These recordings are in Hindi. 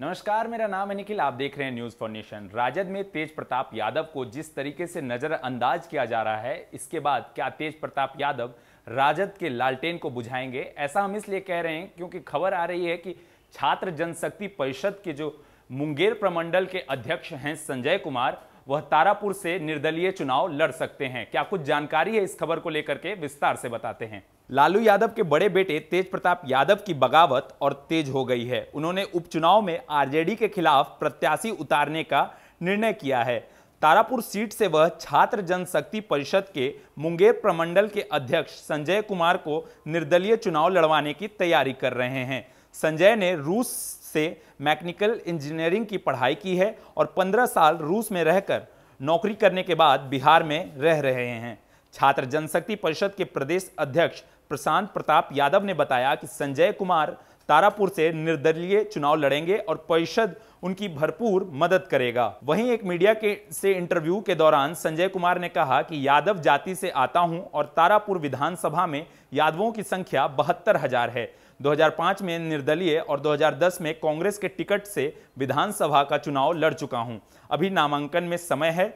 नमस्कार मेरा नाम है निखिल आप देख रहे हैं न्यूज फॉर नेशन राजद में तेज प्रताप यादव को जिस तरीके से नजरअंदाज किया जा रहा है इसके बाद क्या तेज प्रताप यादव राजद के लालटेन को बुझाएंगे ऐसा हम इसलिए कह रहे हैं क्योंकि खबर आ रही है कि छात्र जनशक्ति परिषद के जो मुंगेर प्रमंडल के अध्यक्ष हैं संजय कुमार वह तारापुर से निर्दलीय चुनाव लड़ सकते हैं क्या कुछ जानकारी है इस खबर को लेकर के विस्तार से बताते हैं लालू यादव के बड़े बेटे तेज प्रताप यादव की बगावत और तेज हो गई है उन्होंने उपचुनाव में आरजेडी के खिलाफ प्रत्याशी उतारने का निर्णय किया है तारापुर सीट से वह छात्र जनशक्ति परिषद के मुंगेर प्रमंडल के अध्यक्ष संजय कुमार को निर्दलीय चुनाव लड़वाने की तैयारी कर रहे हैं संजय ने रूस से मैकेनिकल इंजीनियरिंग की पढ़ाई की है और 15 साल रूस में रहकर नौकरी करने के बाद बिहार में रह रहे हैं छात्र जनशक्ति परिषद के प्रदेश अध्यक्ष प्रशांत प्रताप यादव ने बताया कि संजय कुमार तारापुर से निर्दलीय चुनाव लड़ेंगे और परिषद उनकी भरपूर मदद करेगा वहीं एक मीडिया के से इंटरव्यू के दौरान संजय कुमार ने कहा कि यादव जाति से आता हूं और तारापुर विधानसभा में यादवों की संख्या बहत्तर हजार है 2005 में निर्दलीय और 2010 में कांग्रेस के टिकट से विधानसभा का चुनाव लड़ चुका हूं अभी नामांकन में समय है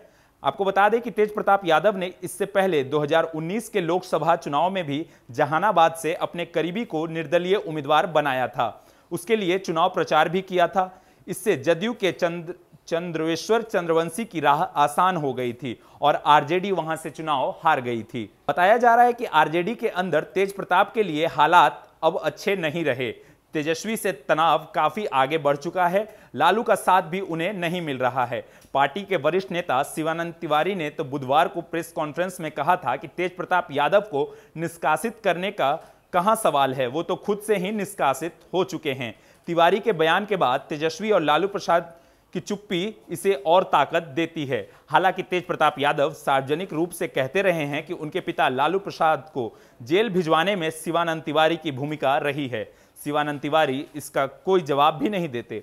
आपको बता दें कि तेज प्रताप यादव ने इससे पहले 2019 के लोकसभा चुनाव में भी जहानाबाद से अपने करीबी को निर्दलीय उम्मीदवार बनाया था उसके लिए चुनाव प्रचार भी किया था इससे जदयू के चंद्र चंद्रवेश्वर चंद्रवंशी की राह आसान हो गई थी और आरजेडी वहां से चुनाव हार गई थी बताया जा रहा है कि आरजेडी के अंदर तेज प्रताप के लिए हालात अब अच्छे नहीं रहे तेजस्वी से तनाव काफी आगे बढ़ चुका है लालू का साथ भी उन्हें नहीं मिल रहा है पार्टी के वरिष्ठ नेता शिवानंद तिवारी ने तो बुधवार को प्रेस कॉन्फ्रेंस में कहा था कि तेज प्रताप यादव को निष्कासित करने का कहां सवाल है वो तो खुद से ही निष्कासित हो चुके हैं तिवारी के बयान के बाद तेजस्वी और लालू प्रसाद की चुप्पी इसे और ताकत देती है हालांकि तेज प्रताप यादव सार्वजनिक रूप से कहते रहे हैं कि उनके पिता लालू प्रसाद को जेल भिजवाने में शिवानंद तिवारी की भूमिका रही है शिवानंद तिवारी इसका कोई जवाब भी नहीं देते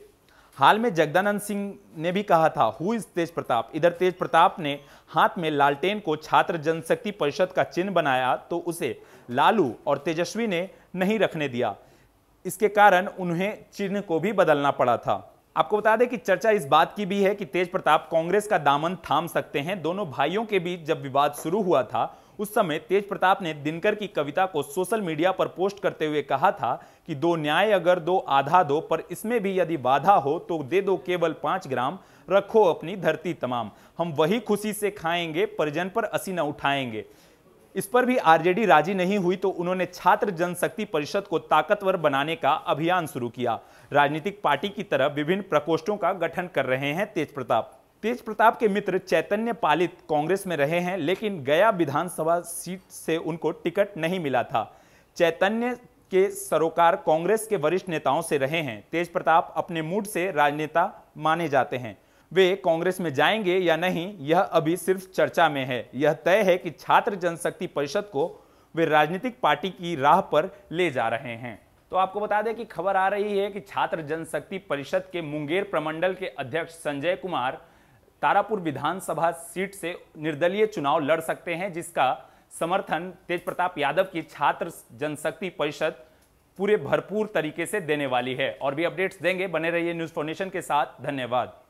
हाल में जगदानंद सिंह ने भी कहा था हु इज तेज प्रताप इधर तेज प्रताप ने हाथ में लालटेन को छात्र जनशक्ति परिषद का चिन्ह बनाया तो उसे लालू और तेजस्वी ने नहीं रखने दिया इसके कारण उन्हें चिन्ह को भी बदलना पड़ा था आपको बता दें कि चर्चा इस बात की भी है कि तेज प्रताप कांग्रेस का दामन थाम सकते हैं दोनों भाइयों के बीच जब विवाद शुरू हुआ था उस समय तेज प्रताप ने दिनकर की कविता को सोशल मीडिया पर पोस्ट करते हुए कहा था कि दो न्याय अगर दो आधा दो पर इसमें भी यदि बाधा हो तो दे दो केवल पाँच ग्राम रखो अपनी धरती तमाम हम वही खुशी से खाएंगे परिजन पर असी न उठाएंगे इस पर भी आरजेडी राजी नहीं हुई तो उन्होंने छात्र जनशक्ति परिषद को ताकतवर बनाने का अभियान शुरू किया राजनीतिक पार्टी की तरह विभिन्न प्रकोष्ठों का गठन कर रहे हैं तेज प्रताप तेज प्रताप के मित्र चैतन्य पालित कांग्रेस में रहे हैं लेकिन गया विधानसभा सीट से उनको टिकट नहीं मिला था चैतन्य के सरोकार कांग्रेस के वरिष्ठ नेताओं से रहे हैं तेज प्रताप अपने मूड से राजनेता माने जाते हैं वे कांग्रेस में जाएंगे या नहीं यह अभी सिर्फ चर्चा में है यह तय है कि छात्र जनशक्ति परिषद को वे राजनीतिक पार्टी की राह पर ले जा रहे हैं तो आपको बता दें कि खबर आ रही है कि छात्र जनशक्ति परिषद के मुंगेर प्रमंडल के अध्यक्ष संजय कुमार तारापुर विधानसभा सीट से निर्दलीय चुनाव लड़ सकते हैं जिसका समर्थन तेज प्रताप यादव की छात्र जनशक्ति परिषद पूरे भरपूर तरीके से देने वाली है और भी अपडेट्स देंगे बने रहिए न्यूज फाउंडेशन के साथ धन्यवाद